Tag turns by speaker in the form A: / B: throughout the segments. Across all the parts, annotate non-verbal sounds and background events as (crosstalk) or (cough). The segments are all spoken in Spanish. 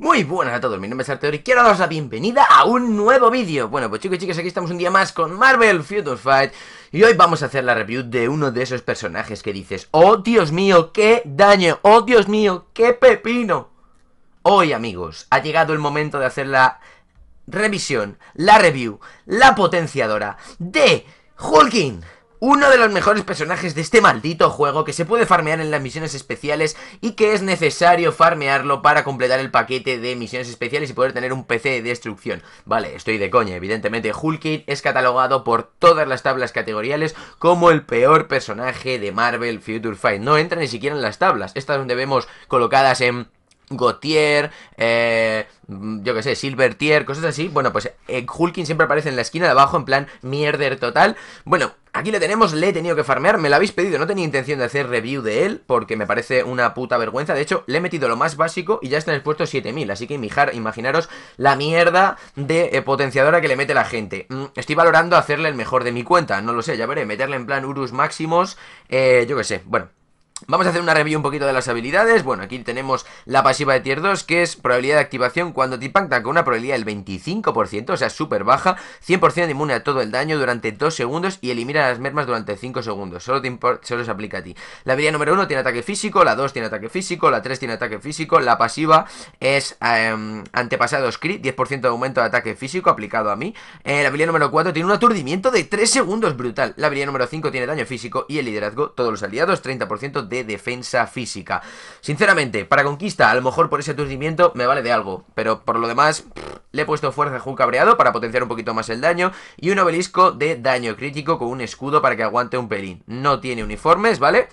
A: Muy buenas a todos, mi nombre es Arteor y quiero daros la bienvenida a un nuevo vídeo Bueno, pues chicos y chicas, aquí estamos un día más con Marvel Future Fight Y hoy vamos a hacer la review de uno de esos personajes que dices ¡Oh, Dios mío, qué daño! ¡Oh, Dios mío, qué pepino! Hoy, amigos, ha llegado el momento de hacer la revisión, la review, la potenciadora de Hulkin uno de los mejores personajes de este maldito juego que se puede farmear en las misiones especiales y que es necesario farmearlo para completar el paquete de misiones especiales y poder tener un PC de destrucción. Vale, estoy de coña, evidentemente Hulkit es catalogado por todas las tablas categoriales como el peor personaje de Marvel Future Fight. No entra ni siquiera en las tablas, estas donde vemos colocadas en Gautier, eh, yo que sé, Silvertier, cosas así. Bueno, pues eh, Hulkin siempre aparece en la esquina de abajo, en plan mierder total. Bueno, aquí lo tenemos, le he tenido que farmear, me lo habéis pedido, no tenía intención de hacer review de él, porque me parece una puta vergüenza. De hecho, le he metido lo más básico y ya está en el puesto 7000, así que imaginaros la mierda de eh, potenciadora que le mete la gente. Mm, estoy valorando hacerle el mejor de mi cuenta, no lo sé, ya veré, meterle en plan Urus Máximos, yo que sé, bueno. Vamos a hacer una review un poquito de las habilidades. Bueno, aquí tenemos la pasiva de tier 2, que es probabilidad de activación cuando te impactan con una probabilidad del 25%, o sea, súper baja, 100% inmune a todo el daño durante 2 segundos y elimina las mermas durante 5 segundos. Solo, te solo se aplica a ti. La habilidad número 1 tiene ataque físico, la 2 tiene ataque físico, la 3 tiene ataque físico, la pasiva es Antepasado em, antepasados 10% de aumento de ataque físico aplicado a mí. Eh, la habilidad número 4 tiene un aturdimiento de 3 segundos, brutal. La habilidad número 5 tiene daño físico y el liderazgo, todos los aliados, 30% de defensa física. Sinceramente, para conquista, a lo mejor por ese aturdimiento me vale de algo, pero por lo demás le he puesto fuerza a cabreado para potenciar un poquito más el daño y un obelisco de daño crítico con un escudo para que aguante un pelín. No tiene uniformes, ¿vale?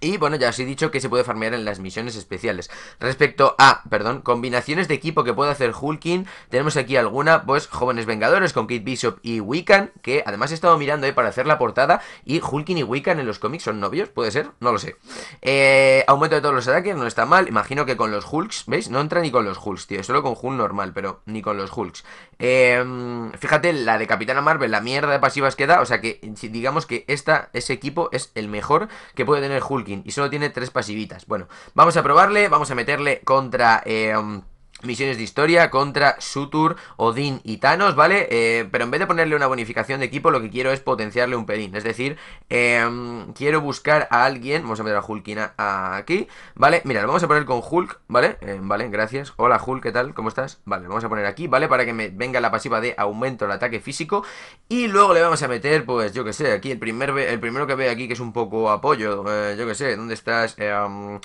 A: Y bueno, ya os he dicho que se puede farmear en las misiones especiales. Respecto a, perdón, combinaciones de equipo que puede hacer Hulkin, tenemos aquí alguna, pues Jóvenes Vengadores con Kate Bishop y Wiccan, que además he estado mirando ahí para hacer la portada, y Hulkin y Wiccan en los cómics son novios, puede ser, no lo sé. Eh, aumento de todos los ataques, no está mal, imagino que con los Hulks, ¿veis? No entra ni con los Hulks, tío, solo con Hulk normal, pero ni con los Hulks. Em, fíjate, la de Capitana Marvel, la mierda de pasivas que da, o sea que digamos que esta, ese equipo es el mejor que puede tener Hulk y solo tiene tres pasivitas. Bueno, vamos a probarle, vamos a meterle contra... Eh, Misiones de historia contra Sutur, Odín y Thanos, ¿vale? Eh, pero en vez de ponerle una bonificación de equipo, lo que quiero es potenciarle un pelín. Es decir, em, quiero buscar a alguien. Vamos a meter a Hulkina aquí, ¿vale? Mira, lo vamos a poner con Hulk, ¿vale? Em, vale, gracias. Hola Hulk, ¿qué tal? ¿Cómo estás? Vale, lo vamos a poner aquí, ¿vale? Para que me venga la pasiva de aumento al ataque físico. Y luego le vamos a meter, pues, yo que sé, aquí el, primer, el primero que ve aquí, que es un poco apoyo. Eh, yo que sé, ¿dónde estás? Em,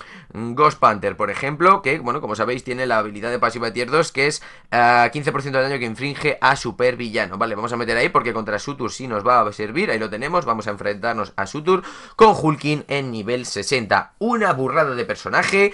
A: Ghost Panther, por ejemplo, que, bueno, como sabéis, tiene la habilidad de pasiva tier 2, que es 15% eh, de daño que infringe a supervillano. Vale, vamos a meter ahí porque contra Sutur sí nos va a servir, ahí lo tenemos, vamos a enfrentarnos a Sutur con Hulkin en nivel 60. Una burrada de personaje...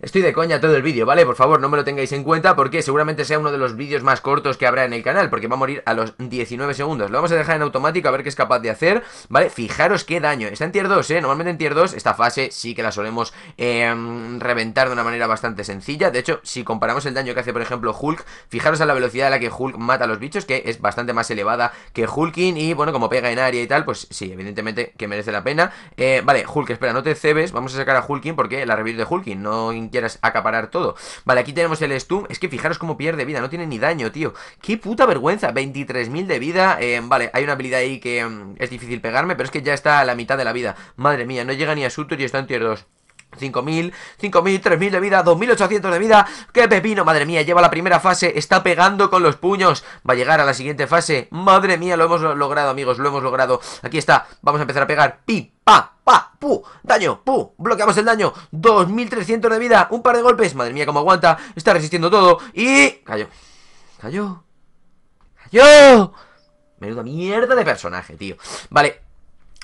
A: Estoy de coña todo el vídeo, ¿vale? Por favor, no me lo tengáis en cuenta porque seguramente sea uno de los vídeos más cortos que habrá en el canal porque va a morir a los 19 segundos. Lo vamos a dejar en automático a ver qué es capaz de hacer, ¿vale? Fijaros qué daño. Está en tier 2, ¿eh? Normalmente en tier 2 esta fase sí que la solemos em, reventar de una manera bastante sencilla. De hecho, si comparamos el daño que hace, por ejemplo, Hulk, fijaros a la velocidad a la que Hulk mata a los bichos, que es bastante más elevada que Hulking y, bueno, como pega en área y tal, pues sí, evidentemente que merece la pena. Eh, vale, Hulk, espera, no te cebes, vamos a sacar a Hulking porque la review de Hulking no quieras acaparar todo. Vale, aquí tenemos el Stum. Es que fijaros cómo pierde vida, no tiene ni daño, tío. Qué puta vergüenza. 23.000 de vida. Eh, vale, hay una habilidad ahí que mm, es difícil pegarme, pero es que ya está a la mitad de la vida. Madre mía, no llega ni a Sutur y está en tier 5.000, 5.000, 3.000 de vida, 2.800 de vida ¡Qué pepino! Madre mía, lleva la primera fase, está pegando con los puños Va a llegar a la siguiente fase Madre mía, lo hemos logrado amigos, lo hemos logrado Aquí está, vamos a empezar a pegar ¡Pip! pa, pu, daño, pu, bloqueamos el daño 2300 de vida, un par de golpes Madre mía, cómo aguanta, está resistiendo todo Y... cayó Cayó Cayó Menuda mierda de personaje, tío Vale,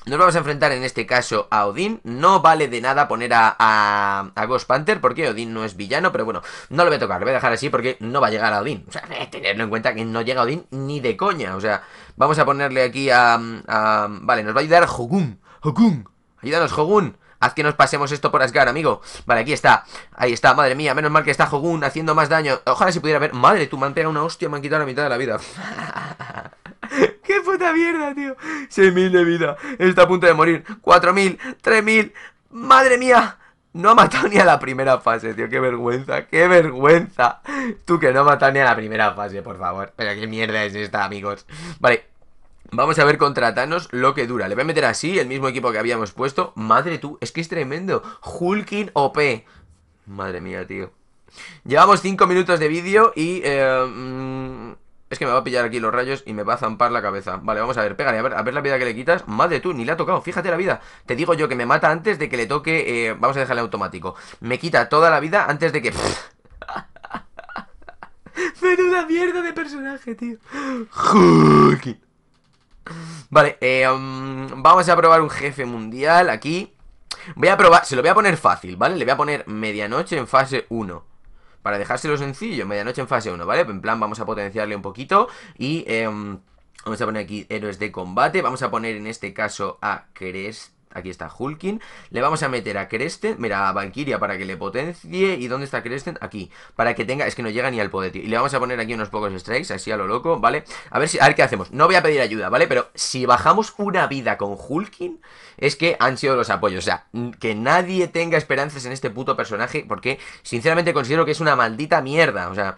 A: nos vamos a enfrentar en este caso a Odín. No vale de nada poner a, a, Ghost Panther porque Odín no es villano, pero bueno, no lo voy a tocar, lo voy a dejar así porque no va a llegar a Odín. O sea, (laughs) tenerlo en cuenta que no llega a Odín ni de coña. O sea, vamos a ponerle aquí a... vale, nos va a ayudar Hogun. Hogun. Ayúdanos, Hogun. Haz que nos pasemos esto por Asgard, amigo. Vale, aquí está. Ahí está, madre mía. Menos mal que está Hogun haciendo más daño. Ojalá se pudiera ver. Madre, tu mantera una hostia me han quitado la mitad de la vida. (laughs) ¡Qué puta mierda, tío! 6.000 de vida. Está a punto de morir. 4.000, 3.000. ¡Madre mía! No ha matado ni a la primera fase, tío. ¡Qué vergüenza! ¡Qué vergüenza! Tú que no ha matado ni a la primera fase, por favor. Pero qué mierda es esta, amigos. Vale, Vamos a ver contra Thanos lo que dura. Le voy a meter así, el mismo equipo que habíamos puesto. Madre tú, es que es tremendo. Hulking OP. Madre mía, tío. Llevamos 5 minutos de vídeo y... Eh, mm, es que me va a pillar aquí los rayos y me va a zampar la cabeza. Vale, vamos a ver, pégale, a ver, la vida que le quitas. Madre tú, ni le ha tocado, fíjate la vida. Te digo yo que me mata antes de que le toque... Eh, vamos a dejarle automático. Me quita toda la vida antes de que... (laughs) Menuda mierda de personaje, tío. Hulking. Vale, eh, um, vamos a probar un jefe mundial aquí. Voy a probar, se lo voy a poner fácil, ¿vale? Le voy a poner medianoche en fase 1. Para dejárselo sencillo, medianoche en fase 1, ¿vale? En plan, vamos a potenciarle un poquito y... Em, vamos a poner aquí héroes de combate. Vamos a poner en este caso a Crest. Aquí está Hulkin. Le vamos a meter a Cresten mira, a Valkyria para que le potencie. ¿Y dónde está Cresten? Aquí. Para que tenga, es que no llega ni al poder, tío. Y le vamos a poner aquí unos pocos strikes, así a lo loco, ¿vale? A ver si, a ver qué hacemos. No voy a pedir ayuda, ¿vale? Pero si bajamos una vida con Hulkin, es que han sido los apoyos. O sea, que nadie tenga esperanzas en este puto personaje, porque sinceramente considero que es una maldita mierda. O sea,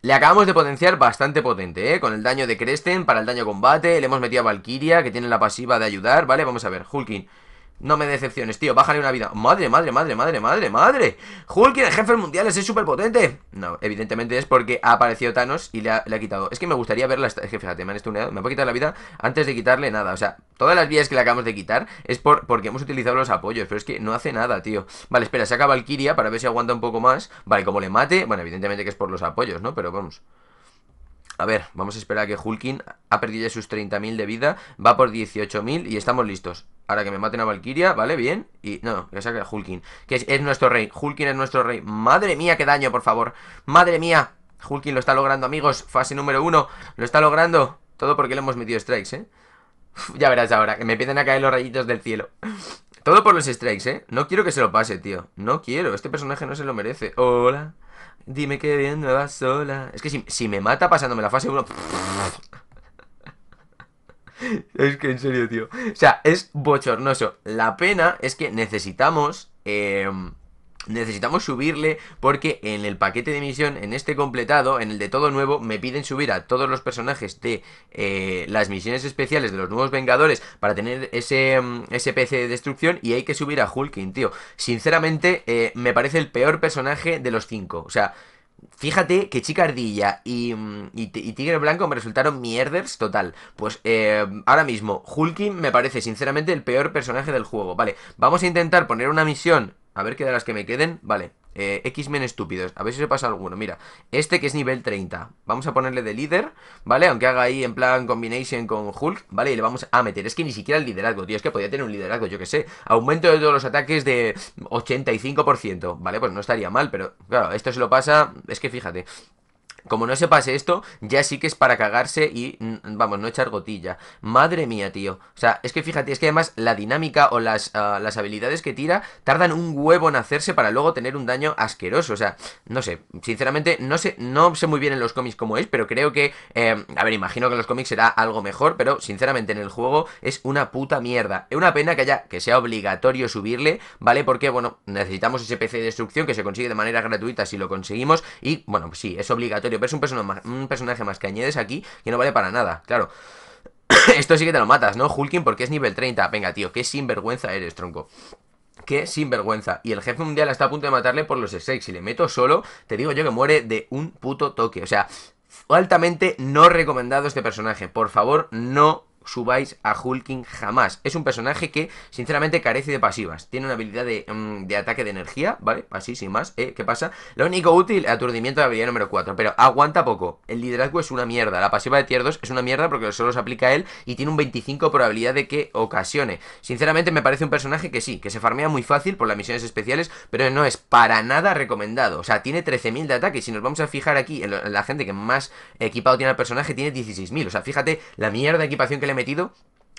A: le acabamos de potenciar bastante potente, ¿eh? Con el daño de Cresten para el daño combate. Le hemos metido a Valkyria, que tiene la pasiva de ayudar, ¿vale? Vamos a ver, Hulkin. No me decepciones, tío, bájale una vida Madre, madre, madre, madre, madre, madre Hulk el jefe mundial es súper potente No, evidentemente es porque ha aparecido Thanos Y le ha, quitado, es que me gustaría verla Es que fíjate, me han estuneado, me va a quitar la vida Antes de quitarle nada, o sea, todas las vías que le acabamos de quitar Es por, porque hemos utilizado los apoyos Pero es que no hace nada, tío Vale, espera, saca Valkyria para ver si aguanta un poco más Vale, como le mate, bueno, evidentemente que es por los apoyos, ¿no? Pero vamos a ver, vamos a esperar a que Hulkin ha perdido ya sus 30.000 de vida, va por 18.000 y estamos listos. Ahora que me maten a Valkyria, ¿vale? Bien. Y no, que saque a Hulkin, que es, nuestro rey. Hulkin es nuestro rey. Madre mía, qué daño, por favor. Madre mía. Hulkin lo está logrando, amigos. Fase número uno. Lo está logrando. Todo porque le hemos metido strikes, ¿eh? ya verás ahora, que me empiezan a caer los rayitos del cielo. Todo por los strikes, ¿eh? No quiero que se lo pase, tío. No quiero. Este personaje no se lo merece. Hola. Dime que bien me vas sola. Es que si, si me mata pasándome la fase 1. es que en serio, tío. O sea, es bochornoso. La pena es que necesitamos. Em, necesitamos subirle porque en el paquete de misión, en este completado, en el de todo nuevo, me piden subir a todos los personajes de eh, las misiones especiales de los nuevos Vengadores para tener ese, mm, PC de destrucción y hay que subir a Hulking, tío. Sinceramente, eh, me parece el peor personaje de los cinco. O sea, Fíjate que Chica Ardilla y, mm, y, Tigre Blanco me resultaron mierders total. Pues eh, ahora mismo, Hulking me parece sinceramente el peor personaje del juego. Vale, vamos a intentar poner una misión a ver qué de las que me queden. Vale. Eh, X-Men estúpidos. A ver si se pasa alguno. Mira, este que es nivel 30. Vamos a ponerle de líder, ¿vale? Aunque haga ahí en plan combination con Hulk, ¿vale? Y le vamos a meter. Es que ni siquiera el liderazgo, tío. Es que podía tener un liderazgo, yo que sé. Aumento de todos los ataques de 85%. Vale, pues no estaría mal, pero claro, esto se lo pasa. Es que fíjate. Como no se pase esto, ya sí que es para cagarse y, vamos, no echar gotilla. Madre mía, tío. O sea, es que fíjate, es que además la dinámica o las, ah, las habilidades que tira tardan un huevo en hacerse para luego tener un daño asqueroso. O sea, no sé, sinceramente, no sé, no sé muy bien en los cómics cómo es, pero creo que, eh, a ver, imagino que en los cómics será algo mejor, pero sinceramente en el juego es una puta mierda. Es una pena que haya, que sea obligatorio subirle, ¿vale? Porque, bueno, necesitamos ese PC de destrucción que se consigue de manera gratuita si lo conseguimos y, bueno, pues sí, es obligatorio pero es un personaje, más, un que añades aquí que no vale para nada, claro. (coughs) Esto sí que te lo matas, ¿no? Hulkin porque es nivel 30. Venga, tío, qué sinvergüenza eres, tronco. Qué sinvergüenza. Y el jefe mundial está a punto de matarle por los sex. Si le meto solo, te digo yo que muere de un puto toque. O sea, altamente no recomendado este personaje. Por favor, no subáis a Hulking jamás. Es un personaje que, sinceramente, carece de pasivas. Tiene una habilidad de, mm, ataque de energía, ¿vale? Así, sin más. ¿eh? ¿Qué pasa? Lo único útil, aturdimiento de habilidad número 4. Pero aguanta poco. El liderazgo es una mierda. La pasiva de tier 2 es una mierda porque solo se aplica a él y tiene un 25 probabilidad de que ocasione. Sinceramente, me parece un personaje que sí, que se farmea muy fácil por las misiones especiales, pero no es para nada recomendado. O sea, tiene 13.000 de ataque. Y si nos vamos a fijar aquí la gente que más equipado tiene al personaje, tiene 16.000. O sea, fíjate la mierda de equipación que metido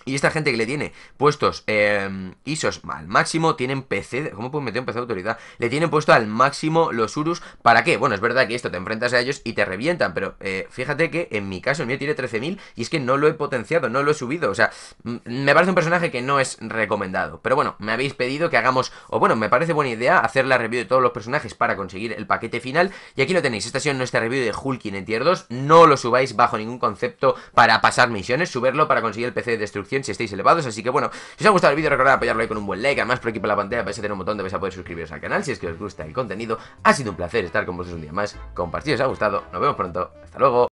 A: y esta gente que le tiene puestos eh, ISOs al máximo, tienen PC, ¿cómo puedo meter un PC de autoridad? Le tienen puesto al máximo los URUs, ¿para qué? Bueno, es verdad que esto te enfrentas a ellos y te revientan, pero eh, fíjate que en mi caso el mío tiene 13.000 y es que no lo he potenciado, no lo he subido, o sea, me parece un personaje que no es recomendado, pero bueno, me habéis pedido que hagamos, o bueno, me parece buena idea hacer la review de todos los personajes para conseguir el paquete final, y aquí lo tenéis, esta ha sido nuestra review de Hulkin en tier 2, no lo subáis bajo ningún concepto para pasar misiones, subirlo para conseguir el PC de destrucción si estáis elevados. Así que bueno, si os ha gustado el vídeo, recordad apoyarlo ahí con un buen like. Además, por aquí para la pantalla vais a tener un montón de vais a poder suscribiros al canal si es que os gusta el contenido. Ha sido un placer estar con vosotros un día más. compartid, si os ha gustado. Nos vemos pronto. Hasta luego.